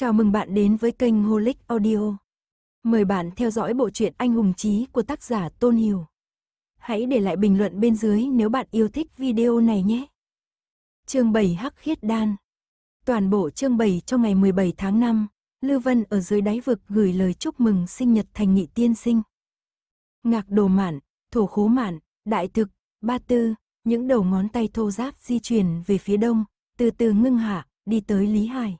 Chào mừng bạn đến với kênh Holic Audio. Mời bạn theo dõi bộ truyện Anh hùng chí của tác giả Tôn Hiểu. Hãy để lại bình luận bên dưới nếu bạn yêu thích video này nhé. Chương 7 Hắc Khiết Đan. Toàn bộ chương 7 cho ngày 17 tháng 5, Lưu Vân ở dưới đáy vực gửi lời chúc mừng sinh nhật thành nghị tiên sinh. Ngạc đồ mạn, thổ khố mạn, đại thực, ba tư, những đầu ngón tay thô ráp di chuyển về phía đông, từ từ ngưng hạ, đi tới Lý Hải.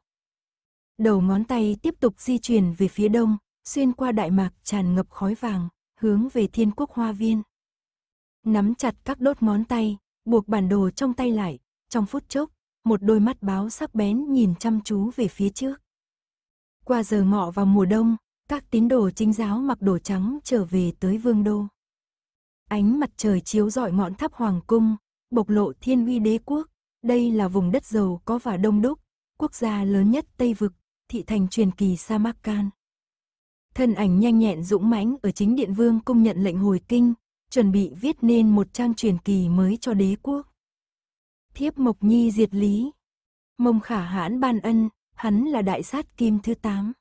Đầu ngón tay tiếp tục di chuyển về phía đông, xuyên qua đại mạc tràn ngập khói vàng, hướng về thiên quốc hoa viên. Nắm chặt các đốt ngón tay, buộc bản đồ trong tay lại, trong phút chốc, một đôi mắt báo sắc bén nhìn chăm chú về phía trước. Qua giờ ngọ vào mùa đông, các tín đồ chính giáo mặc đồ trắng trở về tới vương đô. Ánh mặt trời chiếu rọi ngọn tháp hoàng cung, bộc lộ thiên uy đế quốc, đây là vùng đất giàu có và đông đúc, quốc gia lớn nhất Tây vực, thị thành truyền kỳ Samarkand. Thân ảnh nhanh nhẹn dũng mãnh ở chính điện vương cung nhận lệnh hồi kinh, chuẩn bị viết nên một trang truyền kỳ mới cho đế quốc. Thiếp Mộc Nhi diệt lý. Mông khả hãn ban ân, hắn là đại sát kim thứ tám.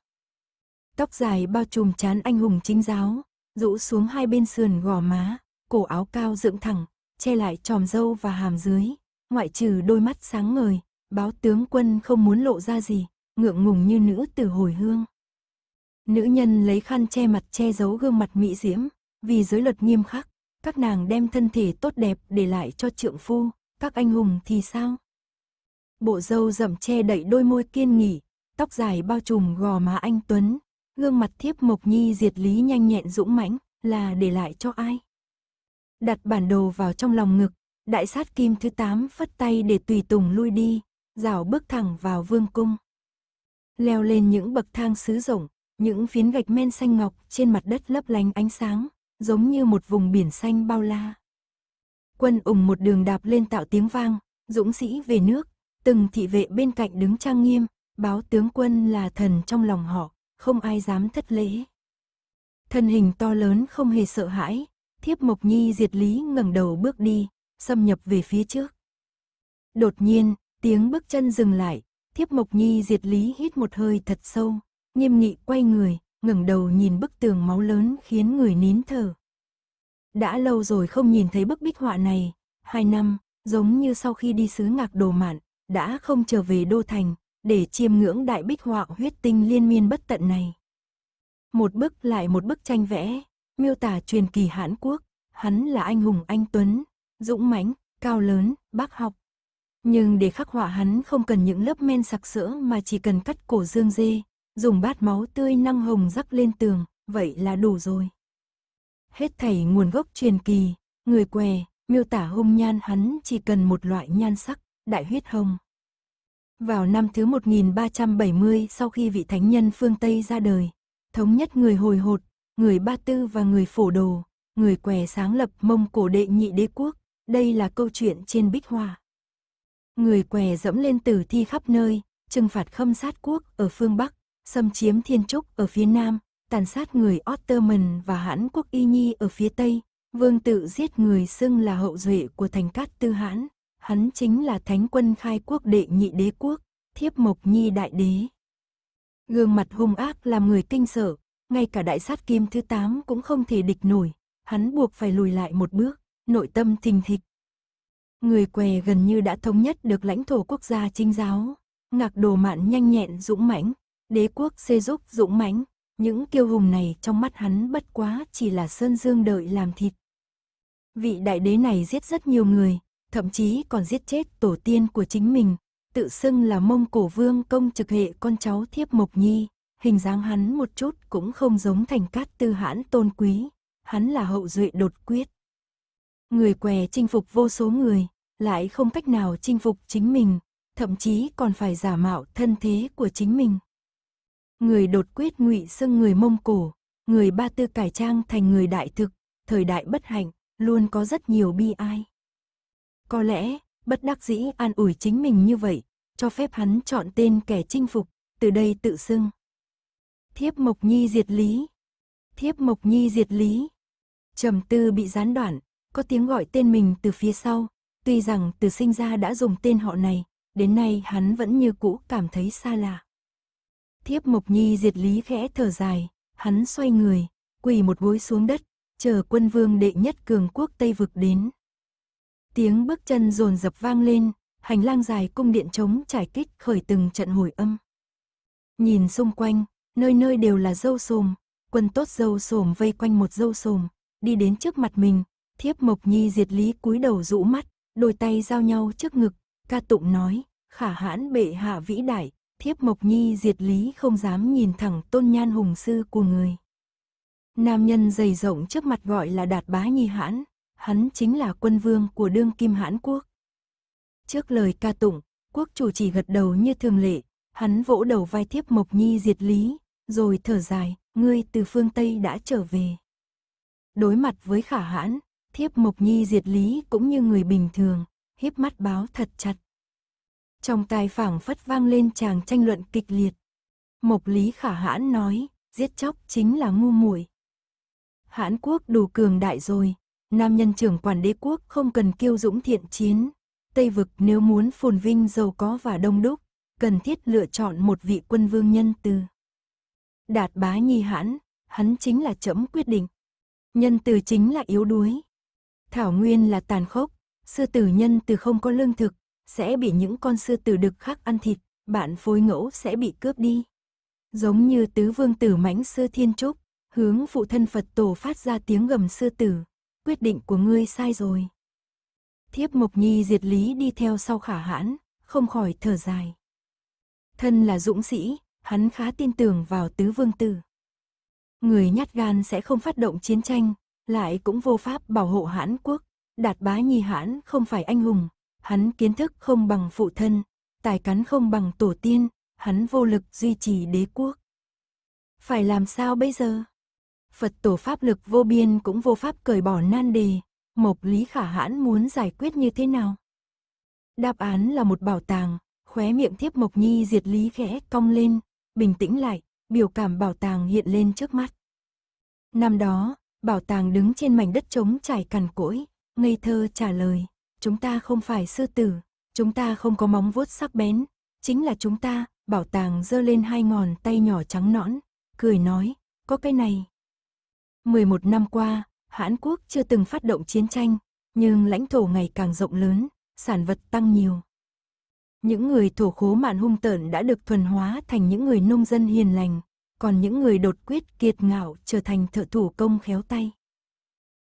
Tóc dài bao trùm chán anh hùng chính giáo, rũ xuống hai bên sườn gò má, cổ áo cao dựng thẳng, che lại tròm dâu và hàm dưới, ngoại trừ đôi mắt sáng ngời, báo tướng quân không muốn lộ ra gì, ngượng ngùng như nữ tử hồi hương. Nữ nhân lấy khăn che mặt che giấu gương mặt mỹ diễm, vì giới luật nghiêm khắc, các nàng đem thân thể tốt đẹp để lại cho trượng phu, các anh hùng thì sao? Bộ dâu rậm che đậy đôi môi kiên nghỉ, tóc dài bao trùm gò má anh Tuấn, gương mặt thiếp mộc nhi diệt lý nhanh nhẹn dũng mãnh, là để lại cho ai? Đặt bản đồ vào trong lòng ngực, đại sát kim thứ tám phất tay để tùy tùng lui đi, Rào bước thẳng vào vương cung leo lên những bậc thang xứ rộng, những phiến gạch men xanh ngọc trên mặt đất lấp lánh ánh sáng, giống như một vùng biển xanh bao la. Quân ủng một đường đạp lên tạo tiếng vang, dũng sĩ về nước, từng thị vệ bên cạnh đứng trang nghiêm, báo tướng quân là thần trong lòng họ, không ai dám thất lễ. Thân hình to lớn không hề sợ hãi, thiếp mộc nhi diệt lý ngẩng đầu bước đi, xâm nhập về phía trước. Đột nhiên, tiếng bước chân dừng lại, Thiếp Mộc Nhi diệt lý hít một hơi thật sâu, nghiêm nghị quay người, ngẩng đầu nhìn bức tường máu lớn khiến người nín thở. Đã lâu rồi không nhìn thấy bức bích họa này, hai năm, giống như sau khi đi xứ ngạc đồ mạn, đã không trở về đô thành, để chiêm ngưỡng đại bích họa huyết tinh liên miên bất tận này. Một bức lại một bức tranh vẽ, miêu tả truyền kỳ Hãn Quốc, hắn là anh hùng anh Tuấn, dũng mãnh, cao lớn, bác học, nhưng để khắc họa hắn không cần những lớp men sặc sỡ mà chỉ cần cắt cổ dương dê, dùng bát máu tươi năng hồng rắc lên tường, vậy là đủ rồi. Hết thảy nguồn gốc truyền kỳ, người què, miêu tả hung nhan hắn chỉ cần một loại nhan sắc, đại huyết hồng. Vào năm thứ 1370 sau khi vị thánh nhân phương Tây ra đời, thống nhất người hồi hột, người Ba Tư và người Phổ Đồ, người què sáng lập mông cổ đệ nhị đế quốc, đây là câu chuyện trên Bích Hòa người què dẫm lên tử thi khắp nơi, trừng phạt khâm sát quốc ở phương Bắc, xâm chiếm Thiên Trúc ở phía Nam, tàn sát người Ottoman và Hãn quốc Y Nhi ở phía Tây. Vương tự giết người xưng là hậu duệ của thành cát tư hãn, hắn chính là thánh quân khai quốc đệ nhị đế quốc, thiếp mộc nhi đại đế. Gương mặt hung ác làm người kinh sợ, ngay cả đại sát kim thứ tám cũng không thể địch nổi, hắn buộc phải lùi lại một bước, nội tâm thình thịch, Người què gần như đã thống nhất được lãnh thổ quốc gia chính giáo. Ngạc đồ mạn nhanh nhẹn dũng mãnh, đế quốc xê giúp dũng mãnh, những kiêu hùng này trong mắt hắn bất quá chỉ là sơn dương đợi làm thịt. Vị đại đế này giết rất nhiều người, thậm chí còn giết chết tổ tiên của chính mình, tự xưng là mông cổ vương công trực hệ con cháu thiếp mộc nhi, hình dáng hắn một chút cũng không giống thành cát tư hãn tôn quý, hắn là hậu duệ đột quyết. Người què chinh phục vô số người, lại không cách nào chinh phục chính mình, thậm chí còn phải giả mạo thân thế của chính mình. Người đột quyết ngụy xưng người Mông Cổ, người Ba Tư cải trang thành người đại thực, thời đại bất hạnh, luôn có rất nhiều bi ai. Có lẽ, bất đắc dĩ an ủi chính mình như vậy, cho phép hắn chọn tên kẻ chinh phục, từ đây tự xưng. Thiếp Mộc Nhi diệt lý. Thiếp Mộc Nhi diệt lý. Trầm tư bị gián đoạn, có tiếng gọi tên mình từ phía sau, tuy rằng từ sinh ra đã dùng tên họ này, đến nay hắn vẫn như cũ cảm thấy xa lạ. Thiếp Mộc Nhi diệt lý khẽ thở dài, hắn xoay người, quỳ một gối xuống đất, chờ quân vương đệ nhất cường quốc Tây vực đến. Tiếng bước chân rồn dập vang lên, hành lang dài cung điện trống trải kích khởi từng trận hồi âm. Nhìn xung quanh, nơi nơi đều là dâu sồm, quân tốt dâu sồm vây quanh một dâu sồm, đi đến trước mặt mình, Thiếp Mộc Nhi diệt lý cúi đầu rũ mắt, đôi tay giao nhau trước ngực, ca tụng nói, khả hãn bệ hạ vĩ đại, thiếp Mộc Nhi diệt lý không dám nhìn thẳng tôn nhan hùng sư của người. Nam nhân dày rộng trước mặt gọi là Đạt Bá Nhi Hãn, hắn chính là quân vương của đương kim Hãn Quốc. Trước lời ca tụng, quốc chủ chỉ gật đầu như thường lệ, hắn vỗ đầu vai thiếp Mộc Nhi diệt lý, rồi thở dài, ngươi từ phương Tây đã trở về. Đối mặt với khả hãn, Thiếp Mộc Nhi diệt lý cũng như người bình thường, híp mắt báo thật chặt. Trong tai phảng phất vang lên chàng tranh luận kịch liệt. Mộc Lý khả hãn nói, giết chóc chính là ngu muội. Hãn quốc đủ cường đại rồi, nam nhân trưởng quản đế quốc không cần kiêu dũng thiện chiến. Tây vực nếu muốn phồn vinh giàu có và đông đúc, cần thiết lựa chọn một vị quân vương nhân từ. Đạt bá nhi hãn, hắn chính là chấm quyết định. Nhân từ chính là yếu đuối, Thảo nguyên là tàn khốc, sư tử nhân từ không có lương thực, sẽ bị những con sư tử đực khác ăn thịt, bạn phối ngẫu sẽ bị cướp đi. Giống như tứ vương tử mãnh sư thiên trúc, hướng phụ thân Phật tổ phát ra tiếng gầm sư tử, quyết định của ngươi sai rồi. Thiếp Mộc Nhi diệt lý đi theo sau khả hãn, không khỏi thở dài. Thân là dũng sĩ, hắn khá tin tưởng vào tứ vương tử. Người nhát gan sẽ không phát động chiến tranh, lại cũng vô pháp bảo hộ Hãn quốc. Đạt bá nhi Hãn không phải anh hùng, hắn kiến thức không bằng phụ thân, tài cắn không bằng tổ tiên, hắn vô lực duy trì đế quốc. Phải làm sao bây giờ? Phật tổ pháp lực vô biên cũng vô pháp cởi bỏ nan đề, Mộc Lý Khả Hãn muốn giải quyết như thế nào? Đáp án là một bảo tàng, khóe miệng thiếp Mộc Nhi diệt lý khẽ cong lên, bình tĩnh lại, biểu cảm bảo tàng hiện lên trước mắt. Năm đó, Bảo tàng đứng trên mảnh đất trống trải cằn cỗi, ngây thơ trả lời, chúng ta không phải sư tử, chúng ta không có móng vuốt sắc bén, chính là chúng ta, bảo tàng giơ lên hai ngòn tay nhỏ trắng nõn, cười nói, có cái này. 11 năm qua, Hãn Quốc chưa từng phát động chiến tranh, nhưng lãnh thổ ngày càng rộng lớn, sản vật tăng nhiều. Những người thổ khố mạn hung tợn đã được thuần hóa thành những người nông dân hiền lành, còn những người đột quyết kiệt ngạo trở thành thợ thủ công khéo tay.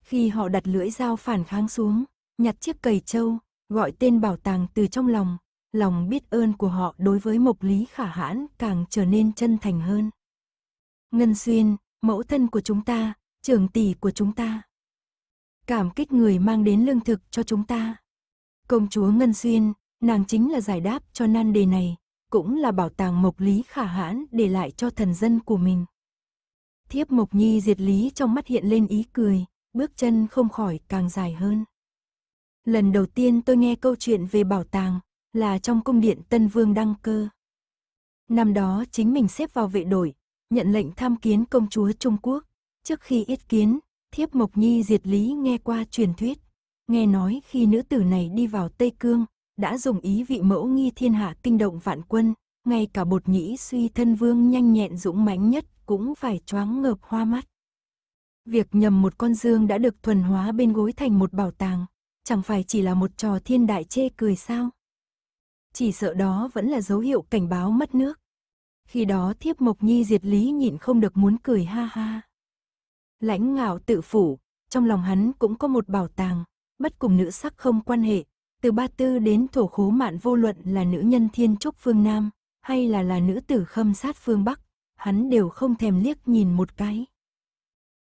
Khi họ đặt lưỡi dao phản kháng xuống, nhặt chiếc cầy trâu, gọi tên bảo tàng từ trong lòng, lòng biết ơn của họ đối với Mộc Lý Khả Hãn càng trở nên chân thành hơn. Ngân Xuyên, mẫu thân của chúng ta, trưởng tỷ của chúng ta. Cảm kích người mang đến lương thực cho chúng ta. Công chúa Ngân Xuyên, nàng chính là giải đáp cho nan đề này, cũng là bảo tàng Mộc Lý Khả Hãn để lại cho thần dân của mình. Thiếp Mộc Nhi diệt lý trong mắt hiện lên ý cười, bước chân không khỏi càng dài hơn. Lần đầu tiên tôi nghe câu chuyện về bảo tàng là trong cung điện Tân Vương Đăng Cơ. Năm đó chính mình xếp vào vệ đội, nhận lệnh tham kiến công chúa Trung Quốc. Trước khi yết kiến, Thiếp Mộc Nhi diệt lý nghe qua truyền thuyết. Nghe nói khi nữ tử này đi vào Tây Cương, đã dùng ý vị mẫu nghi thiên hạ kinh động vạn quân, ngay cả bột nhĩ suy thân vương nhanh nhẹn dũng mãnh nhất cũng phải choáng ngợp hoa mắt. Việc nhầm một con dương đã được thuần hóa bên gối thành một bảo tàng, chẳng phải chỉ là một trò thiên đại chê cười sao? Chỉ sợ đó vẫn là dấu hiệu cảnh báo mất nước. Khi đó thiếp mộc nhi diệt lý nhịn không được muốn cười ha ha. Lãnh ngạo tự phủ, trong lòng hắn cũng có một bảo tàng, bất cùng nữ sắc không quan hệ, từ Ba Tư đến thổ khố mạn vô luận là nữ nhân thiên trúc phương Nam, hay là là nữ tử khâm sát phương Bắc, hắn đều không thèm liếc nhìn một cái.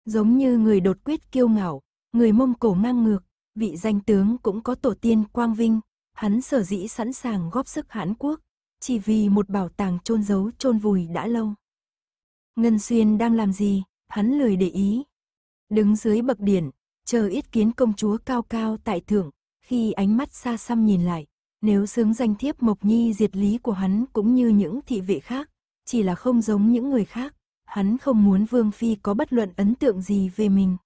Giống như người đột quyết kiêu ngạo, người mông cổ ngang ngược, vị danh tướng cũng có tổ tiên quang vinh, hắn sở dĩ sẵn sàng góp sức hãn Quốc, chỉ vì một bảo tàng chôn giấu chôn vùi đã lâu. Ngân Xuyên đang làm gì, hắn lười để ý. Đứng dưới bậc điển, chờ ít kiến công chúa cao cao tại thượng, khi ánh mắt xa xăm nhìn lại, nếu xướng danh thiếp Mộc Nhi diệt lý của hắn cũng như những thị vệ khác, chỉ là không giống những người khác, hắn không muốn Vương Phi có bất luận ấn tượng gì về mình.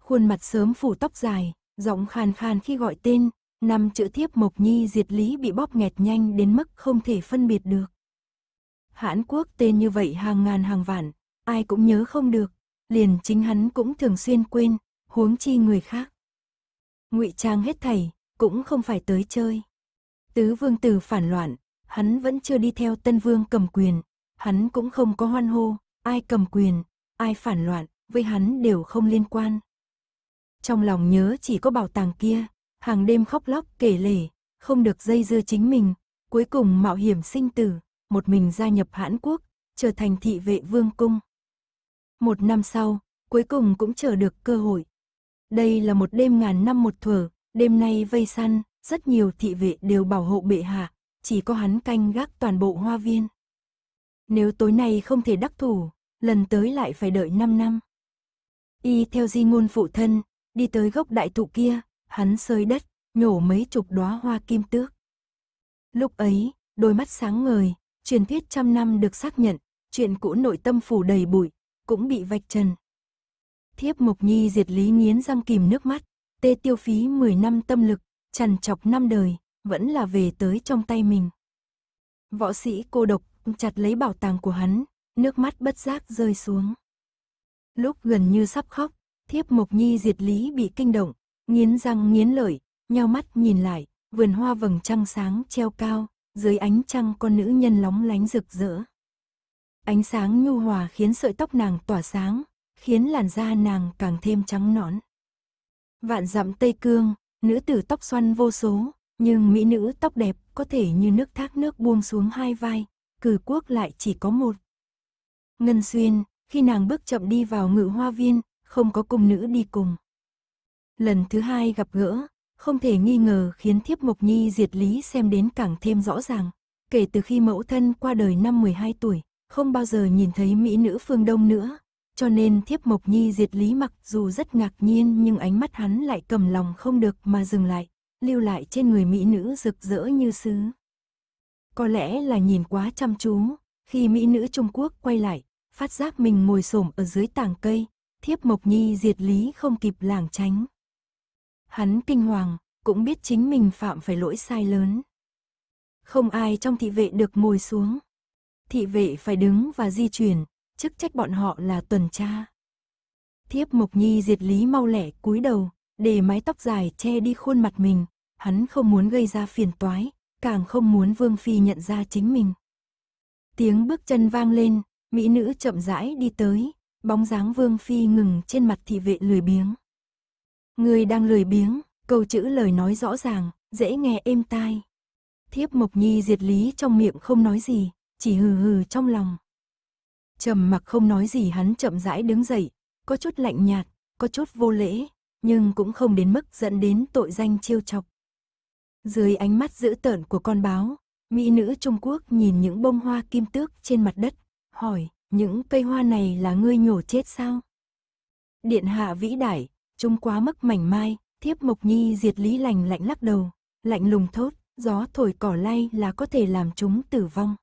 Khuôn mặt sớm phủ tóc dài, giọng khàn khàn khi gọi tên, năm chữ thiếp Mộc Nhi diệt lý bị bóp nghẹt nhanh đến mức không thể phân biệt được. Hãn Quốc tên như vậy hàng ngàn hàng vạn, ai cũng nhớ không được, liền chính hắn cũng thường xuyên quên, huống chi người khác ngụy trang hết thảy, cũng không phải tới chơi. Tứ vương tử phản loạn, hắn vẫn chưa đi theo tân vương cầm quyền, hắn cũng không có hoan hô, ai cầm quyền, ai phản loạn, với hắn đều không liên quan. Trong lòng nhớ chỉ có bảo tàng kia, hàng đêm khóc lóc kể lể, không được dây dưa chính mình, cuối cùng mạo hiểm sinh tử, một mình gia nhập Hãn Quốc, trở thành thị vệ vương cung. Một năm sau, cuối cùng cũng chờ được cơ hội, đây là một đêm ngàn năm một thuở, đêm nay vây săn, rất nhiều thị vệ đều bảo hộ bệ hạ, chỉ có hắn canh gác toàn bộ hoa viên. Nếu tối nay không thể đắc thủ, lần tới lại phải đợi 5 năm. Y theo di ngôn phụ thân, đi tới gốc đại thụ kia, hắn sơi đất, nhổ mấy chục đóa hoa kim tước. Lúc ấy, đôi mắt sáng ngời, truyền thuyết trăm năm được xác nhận, chuyện cũ nội tâm phủ đầy bụi, cũng bị vạch trần, Thiếp Mộc Nhi diệt lý nghiến răng kìm nước mắt, tê tiêu phí 10 năm tâm lực, trằn chọc năm đời, vẫn là về tới trong tay mình. Võ sĩ cô độc chặt lấy bảo tàng của hắn, nước mắt bất giác rơi xuống. Lúc gần như sắp khóc, Thiếp Mộc Nhi diệt lý bị kinh động, nghiến răng nghiến lợi, nhau mắt nhìn lại, vườn hoa vầng trăng sáng treo cao, dưới ánh trăng con nữ nhân lóng lánh rực rỡ. Ánh sáng nhu hòa khiến sợi tóc nàng tỏa sáng, khiến làn da nàng càng thêm trắng nõn. Vạn dặm Tây Cương, nữ tử tóc xoăn vô số, nhưng mỹ nữ tóc đẹp có thể như nước thác nước buông xuống hai vai, cử quốc lại chỉ có một. Ngân Xuyên, khi nàng bước chậm đi vào ngự hoa viên, không có cung nữ đi cùng. Lần thứ hai gặp gỡ, không thể nghi ngờ khiến Thiếp Mộc Nhi diệt lý xem đến càng thêm rõ ràng. Kể từ khi mẫu thân qua đời năm 12 tuổi, không bao giờ nhìn thấy mỹ nữ phương Đông nữa, cho nên thiếp mộc nhi diệt lý mặc dù rất ngạc nhiên nhưng ánh mắt hắn lại cầm lòng không được mà dừng lại, lưu lại trên người mỹ nữ rực rỡ như sứ. Có lẽ là nhìn quá chăm chú, khi mỹ nữ Trung Quốc quay lại, phát giác mình ngồi xổm ở dưới tảng cây, thiếp mộc nhi diệt lý không kịp lảng tránh. Hắn kinh hoàng, cũng biết chính mình phạm phải lỗi sai lớn. Không ai trong thị vệ được ngồi xuống. Thị vệ phải đứng và di chuyển, chức trách bọn họ là tuần tra. Thiếp Mộc Nhi diệt lý mau lẻ cúi đầu, để mái tóc dài che đi khuôn mặt mình, hắn không muốn gây ra phiền toái, càng không muốn Vương Phi nhận ra chính mình. Tiếng bước chân vang lên, mỹ nữ chậm rãi đi tới, bóng dáng Vương Phi ngừng trên mặt thị vệ lười biếng. Người đang lười biếng, câu chữ lời nói rõ ràng, dễ nghe êm tai. Thiếp Mộc Nhi diệt lý trong miệng không nói gì, chỉ hừ hừ trong lòng trầm mặc không nói gì hắn chậm rãi đứng dậy, có chút lạnh nhạt, có chút vô lễ, nhưng cũng không đến mức dẫn đến tội danh chiêu chọc. Dưới ánh mắt dữ tợn của con báo, mỹ nữ Trung Quốc nhìn những bông hoa kim tước trên mặt đất, hỏi, những cây hoa này là ngươi nhổ chết sao? Điện hạ vĩ đại, trung quá mức mảnh mai, thiếp mộc nhi diệt lý lành lạnh lắc đầu, lạnh lùng thốt, gió thổi cỏ lay là có thể làm chúng tử vong.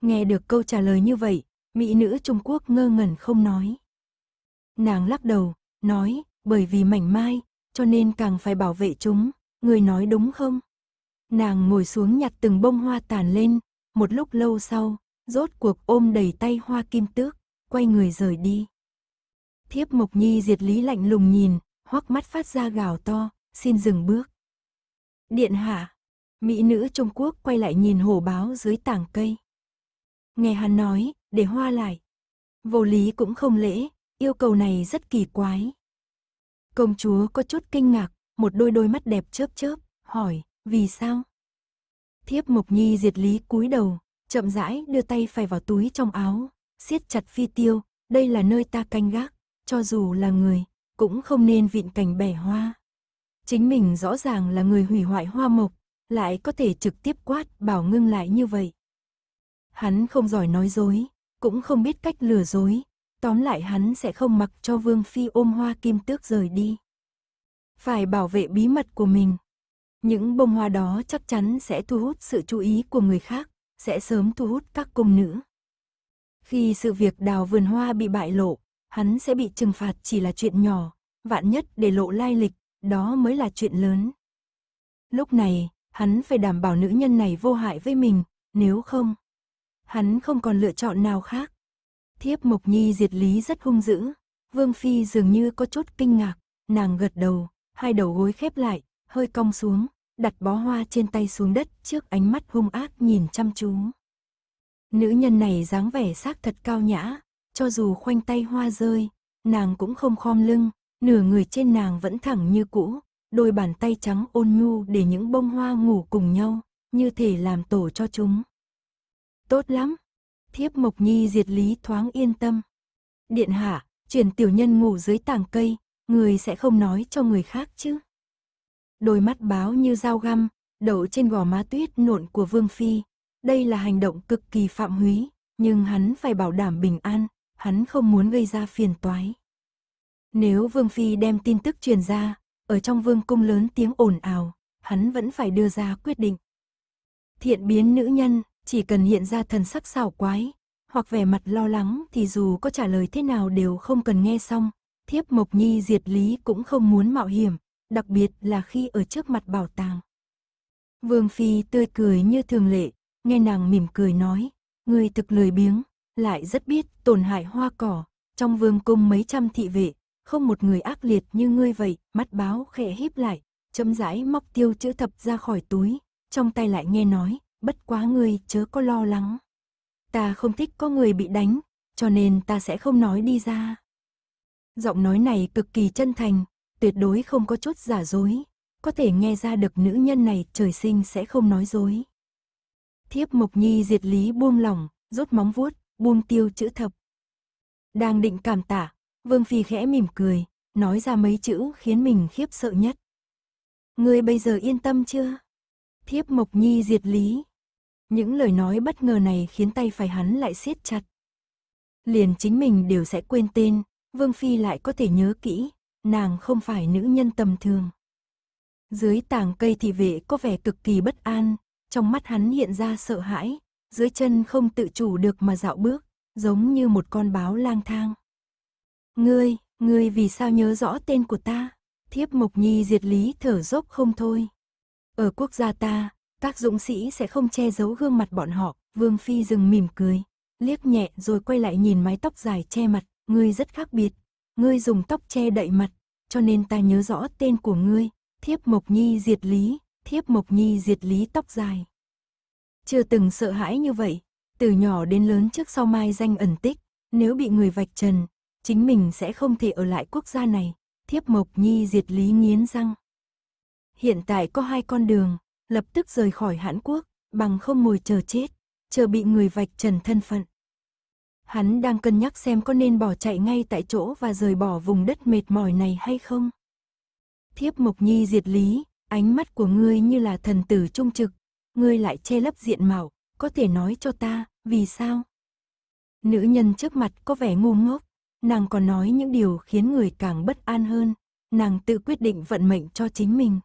Nghe được câu trả lời như vậy, mỹ nữ Trung Quốc ngơ ngẩn không nói. Nàng lắc đầu, nói, bởi vì mảnh mai, cho nên càng phải bảo vệ chúng, người nói đúng không? Nàng ngồi xuống nhặt từng bông hoa tàn lên, một lúc lâu sau, rốt cuộc ôm đầy tay hoa kim tước, quay người rời đi. Thiếp Mộc Nhi diệt lý lạnh lùng nhìn, hoắc mắt phát ra gào to, xin dừng bước. Điện hạ, mỹ nữ Trung Quốc quay lại nhìn hồ báo dưới tảng cây. Nghe hắn nói, để hoa lại. Vô lý cũng không lễ, yêu cầu này rất kỳ quái. Công chúa có chút kinh ngạc, một đôi đôi mắt đẹp chớp chớp, hỏi, vì sao? Thiếp Mộc Nhi diệt lý cúi đầu, chậm rãi đưa tay phải vào túi trong áo, siết chặt phi tiêu, đây là nơi ta canh gác, cho dù là người, cũng không nên vịn cảnh bẻ hoa. Chính mình rõ ràng là người hủy hoại hoa mộc, lại có thể trực tiếp quát bảo ngưng lại như vậy. Hắn không giỏi nói dối, cũng không biết cách lừa dối, tóm lại hắn sẽ không mặc cho Vương Phi ôm hoa kim tước rời đi. Phải bảo vệ bí mật của mình. Những bông hoa đó chắc chắn sẽ thu hút sự chú ý của người khác, sẽ sớm thu hút các cung nữ. Khi sự việc đào vườn hoa bị bại lộ, hắn sẽ bị trừng phạt chỉ là chuyện nhỏ, vạn nhất để lộ lai lịch, đó mới là chuyện lớn. Lúc này, hắn phải đảm bảo nữ nhân này vô hại với mình, nếu không, hắn không còn lựa chọn nào khác. Thiếp Mộc Nhi diệt lý rất hung dữ, Vương Phi dường như có chút kinh ngạc, nàng gật đầu, hai đầu gối khép lại, hơi cong xuống, đặt bó hoa trên tay xuống đất trước ánh mắt hung ác nhìn chăm chú. Nữ nhân này dáng vẻ xác thật cao nhã, cho dù khoanh tay hoa rơi, nàng cũng không khom lưng, nửa người trên nàng vẫn thẳng như cũ, đôi bàn tay trắng ôn nhu để những bông hoa ngủ cùng nhau, như thể làm tổ cho chúng, Tốt lắm. Thiếp Mộc Nhi diệt lý thoáng yên tâm. Điện hạ, chuyển tiểu nhân ngủ dưới tàng cây, người sẽ không nói cho người khác chứ. Đôi mắt báo như dao găm, đậu trên gò má tuyết nộn của Vương Phi. Đây là hành động cực kỳ phạm húy, nhưng hắn phải bảo đảm bình an, hắn không muốn gây ra phiền toái. Nếu Vương Phi đem tin tức truyền ra, ở trong vương cung lớn tiếng ồn ào, hắn vẫn phải đưa ra quyết định. Thiện biến nữ nhân, chỉ cần hiện ra thần sắc xảo quái, hoặc vẻ mặt lo lắng thì dù có trả lời thế nào đều không cần nghe xong, thiếp Mộc Nhi diệt lý cũng không muốn mạo hiểm, đặc biệt là khi ở trước mặt bảo tàng. Vương Phi tươi cười như thường lệ, nghe nàng mỉm cười nói, người thực lười biếng, lại rất biết tổn hại hoa cỏ, trong vương cung mấy trăm thị vệ, không một người ác liệt như ngươi vậy, mắt báo khẽ híp lại, chấm rãi móc tiêu chữ thập ra khỏi túi, trong tay lại nghe nói, bất quá ngươi chớ có lo lắng. Ta không thích có người bị đánh, cho nên ta sẽ không nói đi ra. Giọng nói này cực kỳ chân thành, tuyệt đối không có chút giả dối, có thể nghe ra được nữ nhân này trời sinh sẽ không nói dối. Thiếp Mộc Nhi diệt lý buông lỏng, rút móng vuốt, buông tiêu chữ thập. Đang định cảm tạ, Vương Phi khẽ mỉm cười, nói ra mấy chữ khiến mình khiếp sợ nhất. Ngươi bây giờ yên tâm chưa? Thiếp Mộc Nhi diệt lý. Những lời nói bất ngờ này khiến tay phải hắn lại siết chặt. Liền chính mình đều sẽ quên tên, Vương Phi lại có thể nhớ kỹ, nàng không phải nữ nhân tầm thường. Dưới tàng cây thị vệ có vẻ cực kỳ bất an, trong mắt hắn hiện ra sợ hãi, dưới chân không tự chủ được mà dạo bước, giống như một con báo lang thang. Ngươi, ngươi vì sao nhớ rõ tên của ta? Thiếp Mộc Nhi diệt lý thở dốc không thôi. Ở quốc gia ta, các dũng sĩ sẽ không che giấu gương mặt bọn họ, Vương Phi dừng mỉm cười, liếc nhẹ rồi quay lại nhìn mái tóc dài che mặt, ngươi rất khác biệt, ngươi dùng tóc che đậy mặt, cho nên ta nhớ rõ tên của ngươi, Thiếp Mộc Nhi Diệt Lý, Thiếp Mộc Nhi Diệt Lý tóc dài. Chưa từng sợ hãi như vậy, từ nhỏ đến lớn trước sau mai danh ẩn tích, nếu bị người vạch trần, chính mình sẽ không thể ở lại quốc gia này, Thiếp Mộc Nhi Diệt Lý nghiến răng hiện tại có hai con đường, lập tức rời khỏi Hãn Quốc, bằng không ngồi chờ chết, chờ bị người vạch trần thân phận. Hắn đang cân nhắc xem có nên bỏ chạy ngay tại chỗ và rời bỏ vùng đất mệt mỏi này hay không. Thiếp Mộc Nhi diệt lý, ánh mắt của ngươi như là thần tử trung trực, ngươi lại che lấp diện mạo, có thể nói cho ta, vì sao? Nữ nhân trước mặt có vẻ ngu ngốc, nàng còn nói những điều khiến người càng bất an hơn, nàng tự quyết định vận mệnh cho chính mình.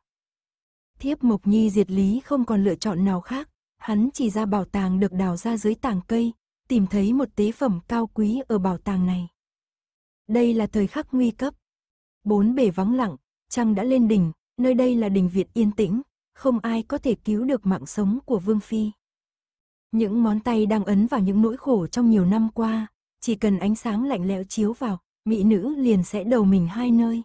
Thiếp Mộc Nhi diệt lý không còn lựa chọn nào khác, hắn chỉ ra bảo tàng được đào ra dưới tảng cây, tìm thấy một tế phẩm cao quý ở bảo tàng này. Đây là thời khắc nguy cấp. Bốn bể vắng lặng, trăng đã lên đỉnh, nơi đây là đỉnh Việt yên tĩnh, không ai có thể cứu được mạng sống của Vương Phi. Những món tay đang ấn vào những nỗi khổ trong nhiều năm qua, chỉ cần ánh sáng lạnh lẽo chiếu vào, mỹ nữ liền sẽ đầu mình hai nơi.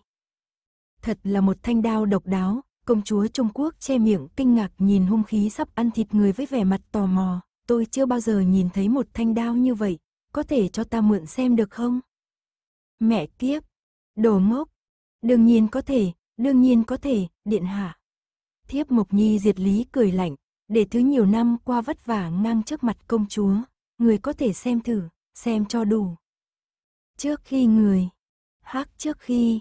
Thật là một thanh đao độc đáo, Công chúa Trung Quốc che miệng kinh ngạc nhìn hung khí sắp ăn thịt người với vẻ mặt tò mò. Tôi chưa bao giờ nhìn thấy một thanh đao như vậy, có thể cho ta mượn xem được không? Mẹ kiếp! Đồ ngốc! Đương nhiên có thể, đương nhiên có thể, điện hạ. Thiếp Mộc Nhi diệt lý cười lạnh, để thứ nhiều năm qua vất vả ngang trước mặt công chúa, người có thể xem thử, xem cho đủ. Trước khi người, hát trước khi,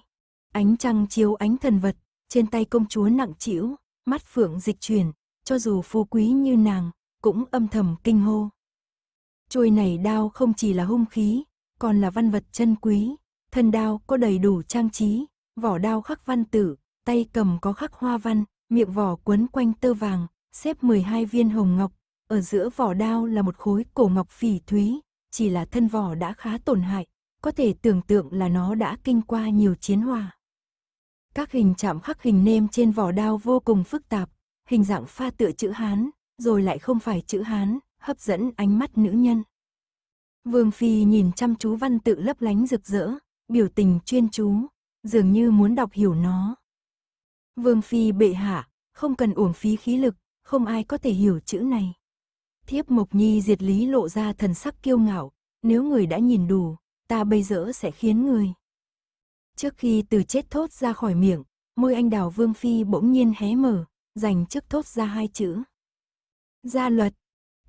ánh trăng chiếu ánh thần vật, trên tay công chúa nặng trĩu, mắt phượng dịch chuyển, cho dù phú quý như nàng, cũng âm thầm kinh hô. Chuôi này đao không chỉ là hung khí, còn là văn vật chân quý, thân đao có đầy đủ trang trí, vỏ đao khắc văn tử, tay cầm có khắc hoa văn, miệng vỏ quấn quanh tơ vàng, xếp 12 viên hồng ngọc, ở giữa vỏ đao là một khối cổ ngọc phỉ thúy, chỉ là thân vỏ đã khá tổn hại, có thể tưởng tượng là nó đã kinh qua nhiều chiến hòa. Các hình chạm khắc hình nêm trên vỏ đao vô cùng phức tạp, hình dạng pha tựa chữ Hán, rồi lại không phải chữ Hán, hấp dẫn ánh mắt nữ nhân. Vương Phi nhìn chăm chú văn tự lấp lánh rực rỡ, biểu tình chuyên chú, dường như muốn đọc hiểu nó. Vương Phi bệ hạ, không cần uổng phí khí lực, không ai có thể hiểu chữ này. Thiếp Mộc Nhi diệt lý lộ ra thần sắc kiêu ngạo, nếu người đã nhìn đủ, ta bây giờ sẽ khiến người. Trước khi từ chết thốt ra khỏi miệng, môi anh đào Vương Phi bỗng nhiên hé mở, dành trước thốt ra hai chữ. Gia luật.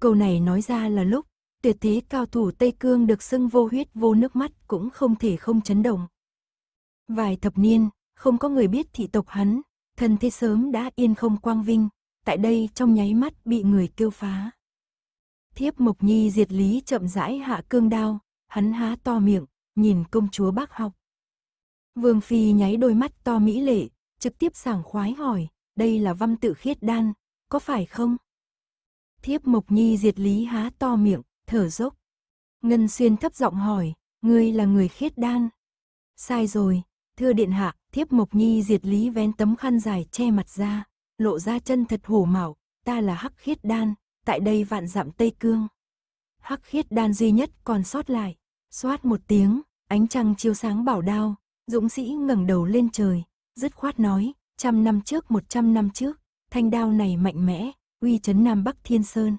Câu này nói ra là lúc, tuyệt thế cao thủ Tây Cương được xưng vô huyết vô nước mắt cũng không thể không chấn động. Vài thập niên, không có người biết thị tộc hắn, thân thế sớm đã yên không quang vinh, tại đây trong nháy mắt bị người kêu phá. Thiếp Mộc Nhi diệt lý chậm rãi hạ cương đao, hắn há to miệng, nhìn công chúa bác học. Vương Phi nháy đôi mắt to mỹ lệ, trực tiếp sảng khoái hỏi, đây là văn tự khiết đan, có phải không? Thiếp Mộc Nhi diệt lý há to miệng, thở dốc. Ngân Xuyên thấp giọng hỏi, ngươi là người khiết đan. Sai rồi, thưa điện hạ, Thiếp Mộc Nhi diệt lý vén tấm khăn dài che mặt ra, lộ ra chân thật hổ mạo, ta là Hắc Khiết Đan, tại đây vạn dặm Tây Cương. Hắc Khiết Đan duy nhất còn sót lại, xoát một tiếng, ánh trăng chiếu sáng bảo đao, Dũng sĩ ngẩng đầu lên trời, dứt khoát nói, trăm năm trước một trăm năm trước, thanh đao này mạnh mẽ, uy chấn Nam Bắc Thiên Sơn.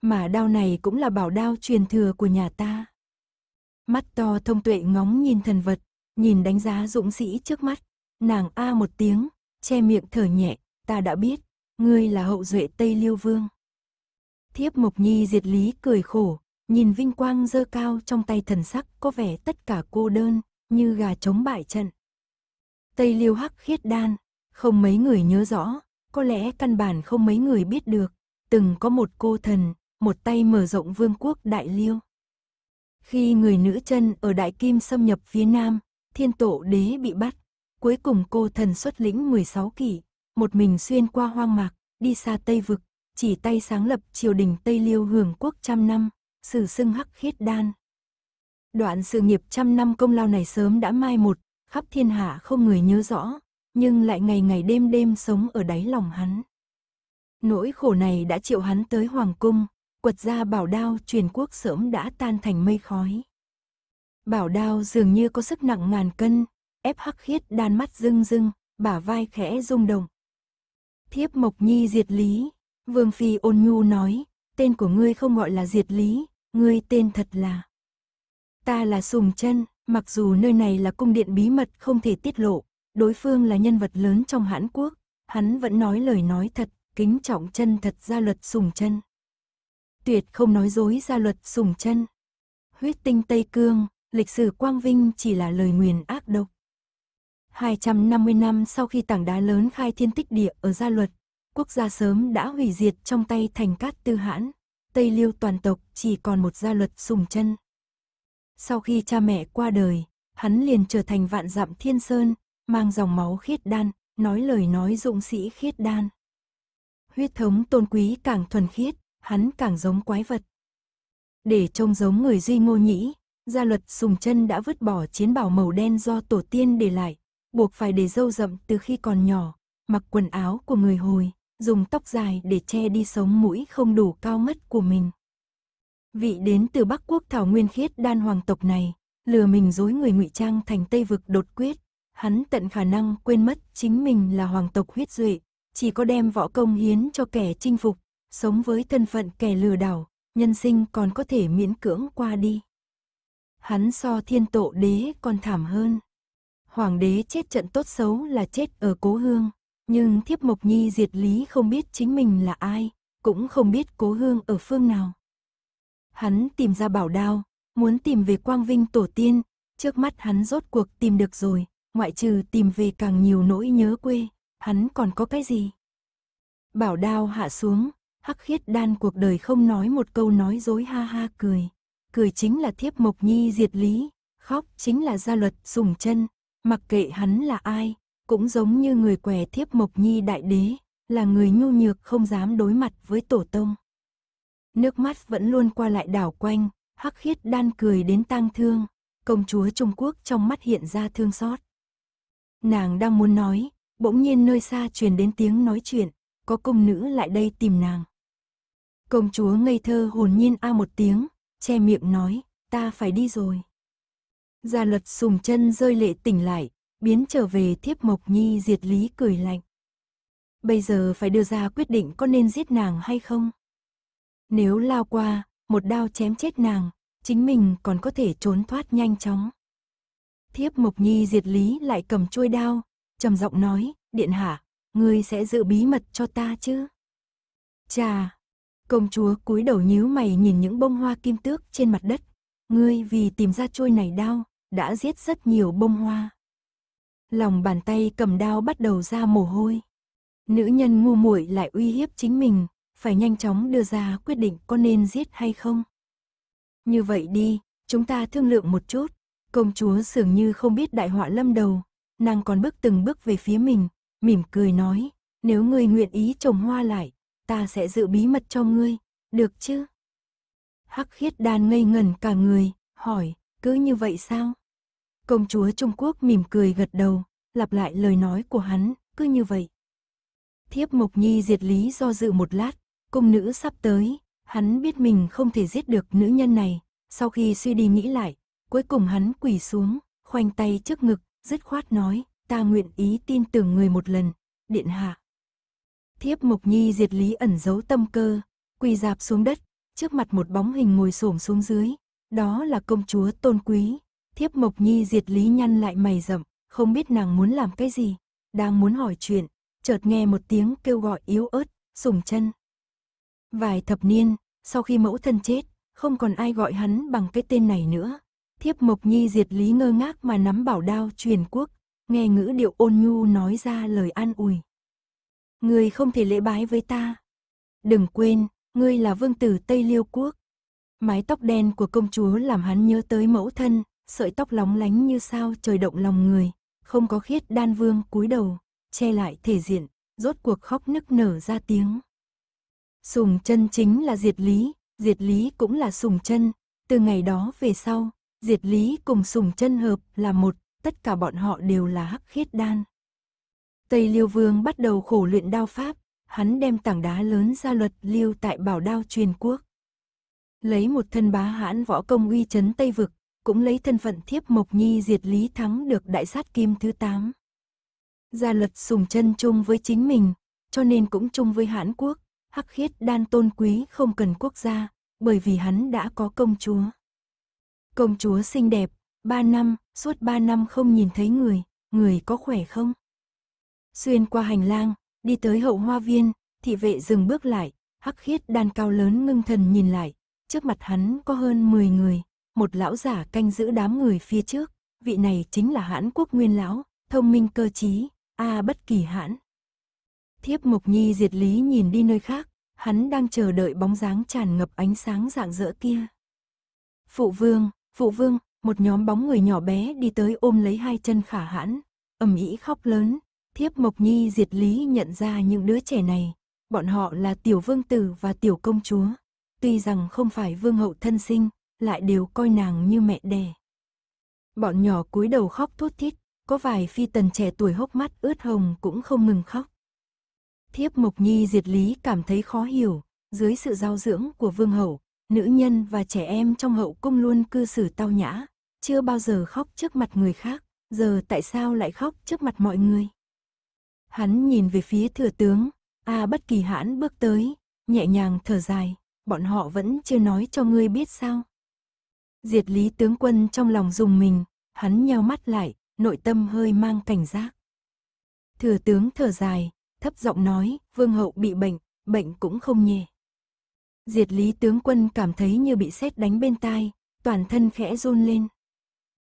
Mà đao này cũng là bảo đao truyền thừa của nhà ta. Mắt to thông tuệ ngóng nhìn thần vật, nhìn đánh giá dũng sĩ trước mắt, nàng a một tiếng, che miệng thở nhẹ, ta đã biết, ngươi là hậu duệ Tây Liêu Vương. Thiếp Mộc Nhi diệt lý cười khổ, nhìn vinh quang dơ cao trong tay thần sắc có vẻ tất cả cô đơn, như gà chống bại trận. Tây liêu hắc khiết đan, không mấy người nhớ rõ, có lẽ căn bản không mấy người biết được, từng có một cô thần, một tay mở rộng vương quốc đại liêu. Khi người nữ chân ở Đại Kim xâm nhập phía Nam, thiên tổ đế bị bắt, cuối cùng cô thần xuất lĩnh 16 kỷ, một mình xuyên qua hoang mạc, đi xa Tây Vực, chỉ tay sáng lập triều đình Tây Liêu hưởng quốc trăm năm, sử xưng hắc khiết đan, Đoạn sự nghiệp trăm năm công lao này sớm đã mai một, khắp thiên hạ không người nhớ rõ, nhưng lại ngày ngày đêm đêm sống ở đáy lòng hắn. Nỗi khổ này đã chịu hắn tới hoàng cung, quật ra bảo đao truyền quốc sớm đã tan thành mây khói. Bảo đao dường như có sức nặng ngàn cân, ép hắc khiết đan mắt rưng rưng, bả vai khẽ rung động. Thiếp Mộc Nhi diệt lý, Vương Phi ôn nhu nói, tên của ngươi không gọi là diệt lý, ngươi tên thật là. Ta là Sùng chân mặc dù nơi này là cung điện bí mật không thể tiết lộ, đối phương là nhân vật lớn trong Hãn Quốc, hắn vẫn nói lời nói thật, kính trọng chân thật ra luật Sùng chân Tuyệt không nói dối ra luật Sùng chân Huyết tinh Tây Cương, lịch sử quang vinh chỉ là lời nguyền ác độc. 250 năm sau khi tảng đá lớn khai thiên tích địa ở Gia Luật, quốc gia sớm đã hủy diệt trong tay thành cát tư hãn. Tây Liêu toàn tộc chỉ còn một gia luật sùng chân. Sau khi cha mẹ qua đời, hắn liền trở thành vạn dặm thiên sơn, mang dòng máu khiết đan, nói lời nói dụng sĩ khiết đan. Huyết thống tôn quý càng thuần khiết, hắn càng giống quái vật. Để trông giống người duy ngô nhĩ, gia luật sùng chân đã vứt bỏ chiến bảo màu đen do tổ tiên để lại, buộc phải để dâu rậm từ khi còn nhỏ, mặc quần áo của người hồi, dùng tóc dài để che đi sống mũi không đủ cao mất của mình vị đến từ Bắc Quốc Thảo Nguyên Khiết đan hoàng tộc này, lừa mình dối người ngụy trang thành Tây vực đột quyết, hắn tận khả năng quên mất chính mình là hoàng tộc huyết duệ, chỉ có đem võ công hiến cho kẻ chinh phục, sống với thân phận kẻ lừa đảo, nhân sinh còn có thể miễn cưỡng qua đi. Hắn so thiên tổ đế còn thảm hơn. Hoàng đế chết trận tốt xấu là chết ở cố hương, nhưng thiếp mộc nhi diệt lý không biết chính mình là ai, cũng không biết cố hương ở phương nào. Hắn tìm ra bảo đao, muốn tìm về quang vinh tổ tiên, trước mắt hắn rốt cuộc tìm được rồi, ngoại trừ tìm về càng nhiều nỗi nhớ quê, hắn còn có cái gì? Bảo đao hạ xuống, hắc khiết đan cuộc đời không nói một câu nói dối ha ha cười. Cười chính là thiếp mộc nhi diệt lý, khóc chính là gia luật dùng chân, mặc kệ hắn là ai, cũng giống như người què thiếp mộc nhi đại đế, là người nhu nhược không dám đối mặt với tổ tông. Nước mắt vẫn luôn qua lại đảo quanh, hắc khiết đan cười đến tang thương. Công chúa Trung Quốc trong mắt hiện ra thương xót. Nàng đang muốn nói, bỗng nhiên nơi xa truyền đến tiếng nói chuyện, có công nữ lại đây tìm nàng. Công chúa ngây thơ hồn nhiên a một tiếng, che miệng nói, ta phải đi rồi. Gia luật sùng chân rơi lệ tỉnh lại, biến trở về thiếp mộc nhi diệt lý cười lạnh. Bây giờ phải đưa ra quyết định có nên giết nàng hay không? Nếu lao qua, một đao chém chết nàng, chính mình còn có thể trốn thoát nhanh chóng. Thiếp Mộc Nhi diệt lý lại cầm chuôi đao, trầm giọng nói, điện hạ, ngươi sẽ giữ bí mật cho ta chứ? Chà, công chúa cúi đầu nhíu mày nhìn những bông hoa kim tước trên mặt đất, ngươi vì tìm ra chuôi này đao, đã giết rất nhiều bông hoa. Lòng bàn tay cầm đao bắt đầu ra mồ hôi. Nữ nhân ngu muội lại uy hiếp chính mình, phải nhanh chóng đưa ra quyết định có nên giết hay không. Như vậy đi, chúng ta thương lượng một chút. Công chúa dường như không biết đại họa lâm đầu, nàng còn bước từng bước về phía mình, mỉm cười nói, nếu ngươi nguyện ý trồng hoa lại, ta sẽ giữ bí mật cho ngươi, được chứ? Hắc khiết đan ngây ngẩn cả người, hỏi, cứ như vậy sao? Công chúa Trung Quốc mỉm cười gật đầu, lặp lại lời nói của hắn, cứ như vậy. Thiếp Mộc Nhi diệt lý do dự một lát, Cung nữ sắp tới, hắn biết mình không thể giết được nữ nhân này, sau khi suy đi nghĩ lại, cuối cùng hắn quỳ xuống, khoanh tay trước ngực, dứt khoát nói, ta nguyện ý tin tưởng người một lần, điện hạ. Thiếp Mộc Nhi diệt lý ẩn giấu tâm cơ, quỳ dạp xuống đất, trước mặt một bóng hình ngồi xổm xuống dưới, đó là công chúa tôn quý. Thiếp Mộc Nhi diệt lý nhăn lại mày rậm, không biết nàng muốn làm cái gì, đang muốn hỏi chuyện, chợt nghe một tiếng kêu gọi yếu ớt, sùng chân, Vài thập niên, sau khi mẫu thân chết, không còn ai gọi hắn bằng cái tên này nữa. Thiếp Mộc Nhi diệt lý ngơ ngác mà nắm bảo đao truyền quốc, nghe ngữ điệu ôn nhu nói ra lời an ủi. người không thể lễ bái với ta. Đừng quên, ngươi là vương tử Tây Liêu Quốc. Mái tóc đen của công chúa làm hắn nhớ tới mẫu thân, sợi tóc lóng lánh như sao trời động lòng người, không có khiết đan vương cúi đầu, che lại thể diện, rốt cuộc khóc nức nở ra tiếng. Sùng chân chính là Diệt Lý, Diệt Lý cũng là Sùng chân. Từ ngày đó về sau, Diệt Lý cùng Sùng chân hợp là một, tất cả bọn họ đều là hắc khiết đan. Tây Liêu Vương bắt đầu khổ luyện đao pháp, hắn đem tảng đá lớn ra luật liêu tại bảo đao truyền quốc. Lấy một thân bá hãn võ công uy chấn Tây Vực, cũng lấy thân phận thiếp Mộc Nhi diệt lý thắng được đại sát kim thứ 8. Gia luật sùng chân chung với chính mình, cho nên cũng chung với Hãn Quốc, Hắc khiết đan tôn quý không cần quốc gia, bởi vì hắn đã có công chúa. Công chúa xinh đẹp, ba năm, suốt ba năm không nhìn thấy người, người có khỏe không? Xuyên qua hành lang, đi tới hậu hoa viên, thị vệ dừng bước lại, hắc khiết đan cao lớn ngưng thần nhìn lại, trước mặt hắn có hơn 10 người, một lão giả canh giữ đám người phía trước, vị này chính là hãn quốc nguyên lão, thông minh cơ trí, a bất kỳ hãn. Thiếp Mộc Nhi diệt lý nhìn đi nơi khác, hắn đang chờ đợi bóng dáng tràn ngập ánh sáng rạng rỡ kia. Phụ vương, phụ vương, một nhóm bóng người nhỏ bé đi tới ôm lấy hai chân khả hãn, ầm ĩ khóc lớn, Thiếp Mộc Nhi diệt lý nhận ra những đứa trẻ này, bọn họ là tiểu vương tử và tiểu công chúa, tuy rằng không phải vương hậu thân sinh, lại đều coi nàng như mẹ đẻ. Bọn nhỏ cúi đầu khóc thút thít, có vài phi tần trẻ tuổi hốc mắt ướt hồng cũng không ngừng khóc. Thiếp Mộc Nhi diệt lý cảm thấy khó hiểu, dưới sự giao dưỡng của vương hậu, nữ nhân và trẻ em trong hậu cung luôn cư xử tao nhã, chưa bao giờ khóc trước mặt người khác, giờ tại sao lại khóc trước mặt mọi người? Hắn nhìn về phía thừa tướng, A bất kỳ hãn bước tới, nhẹ nhàng thở dài, bọn họ vẫn chưa nói cho ngươi biết sao. Diệt lý tướng quân trong lòng dùng mình, hắn nheo mắt lại, nội tâm hơi mang cảnh giác. Thừa tướng thở dài, thấp giọng nói, vương hậu bị bệnh, bệnh cũng không nhẹ. Diệt lý tướng quân cảm thấy như bị sét đánh bên tai, toàn thân khẽ run lên.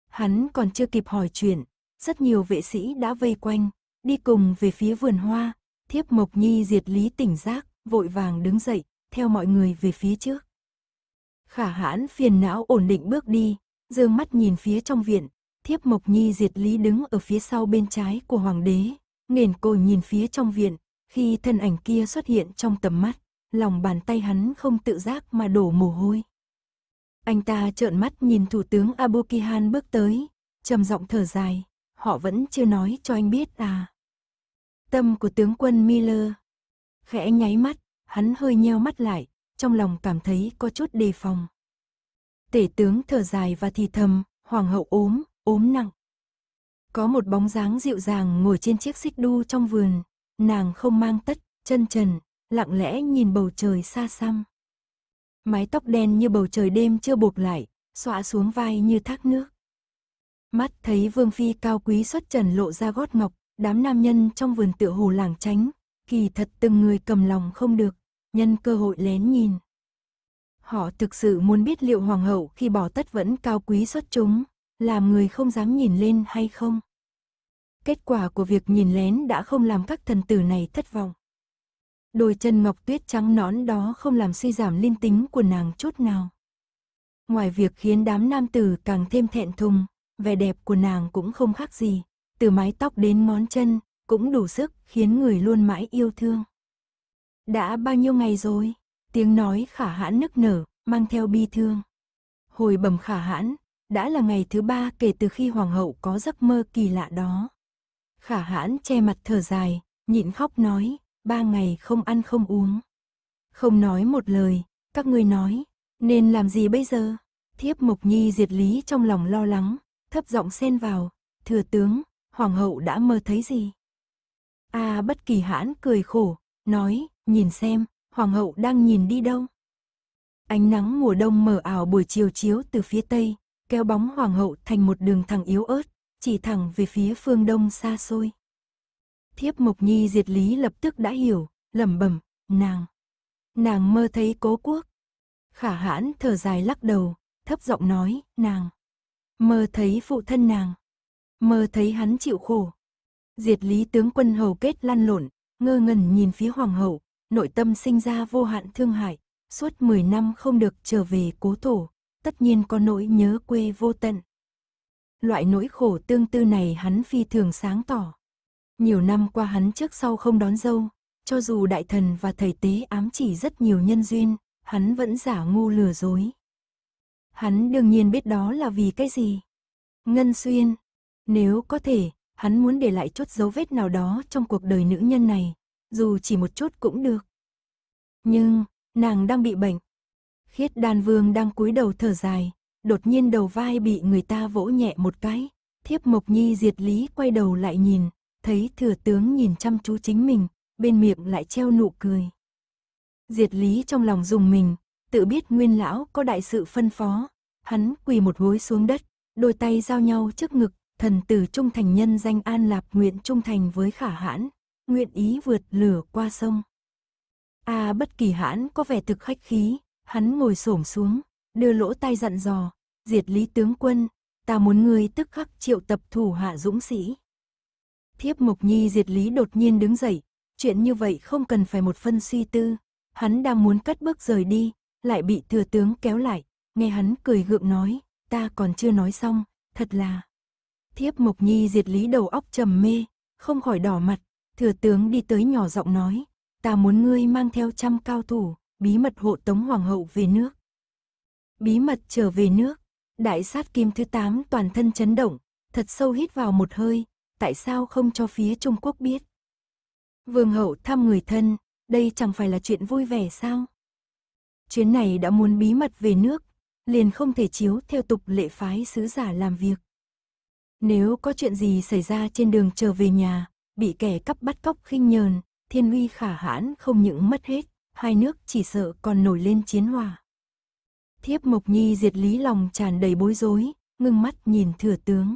Hắn còn chưa kịp hỏi chuyện, rất nhiều vệ sĩ đã vây quanh, đi cùng về phía vườn hoa, thiếp mộc nhi diệt lý tỉnh giác, vội vàng đứng dậy, theo mọi người về phía trước. Khả hãn phiền não ổn định bước đi, dương mắt nhìn phía trong viện, thiếp mộc nhi diệt lý đứng ở phía sau bên trái của hoàng đế, nghền cổ nhìn phía trong viện, khi thân ảnh kia xuất hiện trong tầm mắt, lòng bàn tay hắn không tự giác mà đổ mồ hôi. Anh ta trợn mắt nhìn thủ tướng Abu Abokihan bước tới, trầm giọng thở dài, họ vẫn chưa nói cho anh biết à. Tâm của tướng quân Miller khẽ nháy mắt, hắn hơi nheo mắt lại, trong lòng cảm thấy có chút đề phòng. Tể tướng thở dài và thì thầm, hoàng hậu ốm, ốm nặng, có một bóng dáng dịu dàng ngồi trên chiếc xích đu trong vườn, nàng không mang tất, chân trần, lặng lẽ nhìn bầu trời xa xăm. Mái tóc đen như bầu trời đêm chưa buộc lại, xõa xuống vai như thác nước. Mắt thấy vương phi cao quý xuất trần lộ ra gót ngọc, đám nam nhân trong vườn tựa hồ làng tránh, kỳ thật từng người cầm lòng không được, nhân cơ hội lén nhìn. Họ thực sự muốn biết liệu hoàng hậu khi bỏ tất vẫn cao quý xuất chúng, làm người không dám nhìn lên hay không? Kết quả của việc nhìn lén đã không làm các thần tử này thất vọng. Đôi chân ngọc tuyết trắng nõn đó không làm suy giảm linh tính của nàng chút nào. Ngoài việc khiến đám nam tử càng thêm thẹn thùng, vẻ đẹp của nàng cũng không khác gì, từ mái tóc đến món chân, cũng đủ sức khiến người luôn mãi yêu thương. Đã bao nhiêu ngày rồi, tiếng nói khả hãn nức nở, mang theo bi thương. Hồi bẩm khả hãn, đã là ngày thứ ba kể từ khi hoàng hậu có giấc mơ kỳ lạ đó. Khả hãn che mặt thở dài, nhịn khóc nói, ba ngày không ăn không uống. Không nói một lời, các ngươi nói, nên làm gì bây giờ? Thiếp Mộc Nhi diệt lý trong lòng lo lắng, thấp giọng xen vào, thừa tướng, hoàng hậu đã mơ thấy gì? a à, bất kỳ hãn cười khổ, nói, nhìn xem, hoàng hậu đang nhìn đi đâu? Ánh nắng mùa đông mờ ảo buổi chiều chiếu từ phía tây, kéo bóng hoàng hậu thành một đường thẳng yếu ớt, chỉ thẳng về phía phương đông xa xôi. Thiếp Mộc Nhi diệt lý lập tức đã hiểu, lẩm bẩm, nàng. Nàng mơ thấy cố quốc. Khả hãn thở dài lắc đầu, thấp giọng nói, nàng. Mơ thấy phụ thân nàng. Mơ thấy hắn chịu khổ. Diệt lý tướng quân hầu kết lăn lộn, ngơ ngẩn nhìn phía hoàng hậu, nội tâm sinh ra vô hạn thương hại, suốt 10 năm không được trở về cố tổ, tất nhiên có nỗi nhớ quê vô tận. Loại nỗi khổ tương tư này hắn phi thường sáng tỏ. Nhiều năm qua hắn trước sau không đón dâu, cho dù đại thần và thầy tế ám chỉ rất nhiều nhân duyên, hắn vẫn giả ngu lừa dối. Hắn đương nhiên biết đó là vì cái gì. Ngân xuyên, nếu có thể, hắn muốn để lại chút dấu vết nào đó trong cuộc đời nữ nhân này, dù chỉ một chút cũng được. Nhưng, nàng đang bị bệnh, Khiết đan vương đang cúi đầu thở dài, đột nhiên đầu vai bị người ta vỗ nhẹ một cái. Thiếp Mộc Nhi diệt lý quay đầu lại nhìn, thấy thừa tướng nhìn chăm chú chính mình, bên miệng lại treo nụ cười. Diệt lý trong lòng dùng mình, tự biết nguyên lão có đại sự phân phó, hắn quỳ một gối xuống đất, đôi tay giao nhau trước ngực, thần tử trung thành nhân danh an lạp nguyện trung thành với khả hãn, nguyện ý vượt lửa qua sông. A à, bất kỳ hãn có vẻ thực khách khí, Hắn ngồi xổm xuống, đưa lỗ tay dặn dò, diệt lý tướng quân, ta muốn ngươi tức khắc triệu tập thủ hạ dũng sĩ. Thiếp Mộc Nhi diệt lý đột nhiên đứng dậy, chuyện như vậy không cần phải một phân suy tư, hắn đang muốn cất bước rời đi, lại bị thừa tướng kéo lại, nghe hắn cười gượng nói, ta còn chưa nói xong, thật là. Thiếp Mộc Nhi diệt lý đầu óc trầm mê, không khỏi đỏ mặt, thừa tướng đi tới nhỏ giọng nói, ta muốn ngươi mang theo trăm cao thủ, bí mật hộ tống hoàng hậu về nước. Bí mật trở về nước, đại sát kim thứ 8 toàn thân chấn động, thật sâu hít vào một hơi, tại sao không cho phía Trung Quốc biết. Vương hậu thăm người thân, đây chẳng phải là chuyện vui vẻ sao? Chuyến này đã muốn bí mật về nước, liền không thể chiếu theo tục lệ phái sứ giả làm việc. Nếu có chuyện gì xảy ra trên đường trở về nhà, bị kẻ cắp bắt cóc khinh nhờn, thiên uy khả hãn không những mất hết, hai nước chỉ sợ còn nổi lên chiến hòa. Thiếp Mộc Nhi diệt lý lòng tràn đầy bối rối, ngưng mắt nhìn thừa tướng.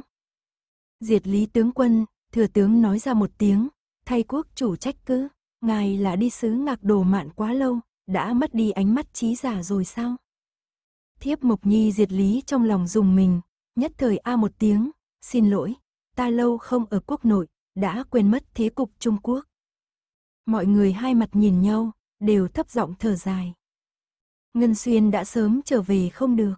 Diệt lý tướng quân, thừa tướng nói ra một tiếng, thay quốc chủ trách cứ, ngài là đi sứ ngạc đồ mạn quá lâu, đã mất đi ánh mắt trí giả rồi sao? Thiếp Mộc Nhi diệt lý trong lòng dùng mình, nhất thời a một tiếng, xin lỗi, ta lâu không ở quốc nội, đã quên mất thế cục Trung Quốc. Mọi người hai mặt nhìn nhau, đều thấp giọng thở dài. Ngân Xuyên đã sớm trở về không được.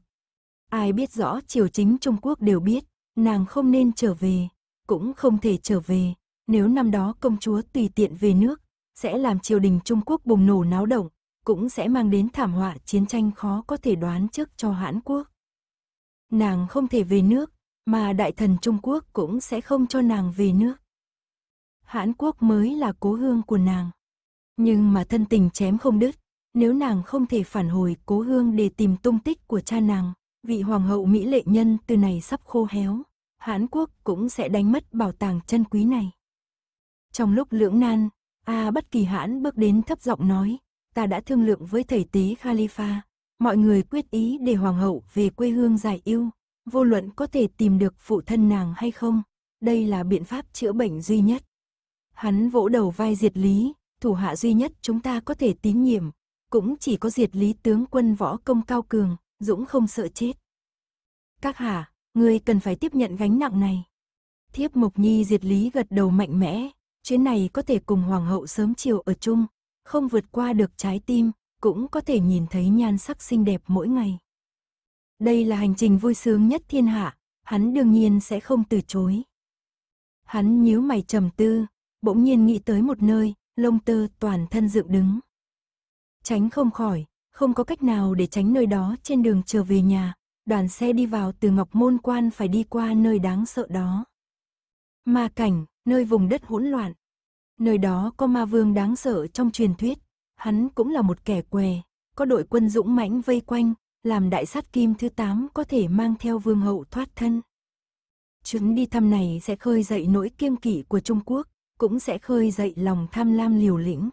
Ai biết rõ triều chính Trung Quốc đều biết, nàng không nên trở về, cũng không thể trở về, nếu năm đó công chúa tùy tiện về nước, sẽ làm triều đình Trung Quốc bùng nổ náo động, cũng sẽ mang đến thảm họa chiến tranh khó có thể đoán trước cho Hãn Quốc. Nàng không thể về nước, mà đại thần Trung Quốc cũng sẽ không cho nàng về nước. Hãn Quốc mới là cố hương của nàng. Nhưng mà thân tình chém không đứt, nếu nàng không thể phản hồi cố hương để tìm tung tích của cha nàng, vị hoàng hậu Mỹ lệ nhân từ này sắp khô héo, Hán Quốc cũng sẽ đánh mất bảo tàng chân quý này. Trong lúc lưỡng nan, A Bất Kỳ Hãn bước đến thấp giọng nói, ta đã thương lượng với thầy tế Khalifa, mọi người quyết ý để hoàng hậu về quê hương giải yêu, vô luận có thể tìm được phụ thân nàng hay không, đây là biện pháp chữa bệnh duy nhất. Hắn vỗ đầu vai diệt lý, thủ hạ duy nhất chúng ta có thể tín nhiệm, cũng chỉ có diệt lý tướng quân võ công cao cường, dũng không sợ chết. Các hạ, ngươi cần phải tiếp nhận gánh nặng này. Thiếp Mộc Nhi diệt lý gật đầu mạnh mẽ, chuyến này có thể cùng hoàng hậu sớm chiều ở chung, không vượt qua được trái tim, cũng có thể nhìn thấy nhan sắc xinh đẹp mỗi ngày. Đây là hành trình vui sướng nhất thiên hạ, hắn đương nhiên sẽ không từ chối. Hắn nhíu mày trầm tư, bỗng nhiên nghĩ tới một nơi, lông tơ toàn thân dựng đứng. Tránh không khỏi, không có cách nào để tránh nơi đó trên đường trở về nhà, đoàn xe đi vào từ Ngọc Môn Quan phải đi qua nơi đáng sợ đó. Ma cảnh, nơi vùng đất hỗn loạn. Nơi đó có ma vương đáng sợ trong truyền thuyết, hắn cũng là một kẻ què, có đội quân dũng mãnh vây quanh, làm đại sát kim thứ 8 có thể mang theo vương hậu thoát thân. Chuyến đi thăm này sẽ khơi dậy nỗi kiêng kỵ của Trung Quốc, cũng sẽ khơi dậy lòng tham lam liều lĩnh.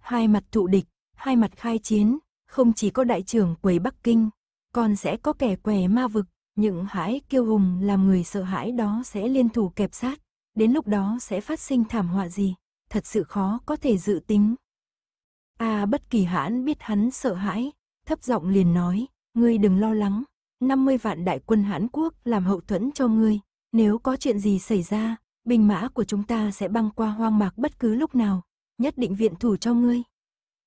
Hai mặt thụ địch, hai mặt khai chiến, không chỉ có đại trưởng quầy Bắc Kinh, còn sẽ có kẻ què ma vực, những hãi kiêu hùng làm người sợ hãi đó sẽ liên thủ kẹp sát, đến lúc đó sẽ phát sinh thảm họa gì, thật sự khó có thể dự tính. À bất kỳ hãn biết hắn sợ hãi, thấp giọng liền nói, ngươi đừng lo lắng, 50 vạn đại quân Hán Quốc làm hậu thuẫn cho ngươi, nếu có chuyện gì xảy ra, binh mã của chúng ta sẽ băng qua hoang mạc bất cứ lúc nào, nhất định viện thủ cho ngươi.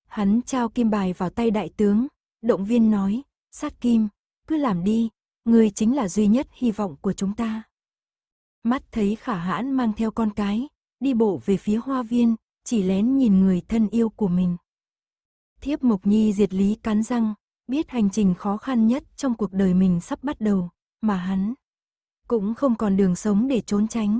Hắn trao kim bài vào tay đại tướng, động viên nói, sát kim, cứ làm đi, ngươi chính là duy nhất hy vọng của chúng ta. Mắt thấy khả hãn mang theo con cái, đi bộ về phía hoa viên, chỉ lén nhìn người thân yêu của mình. Thiếp Mộc Nhi diệt lý cắn răng, biết hành trình khó khăn nhất trong cuộc đời mình sắp bắt đầu, mà hắn cũng không còn đường sống để trốn tránh.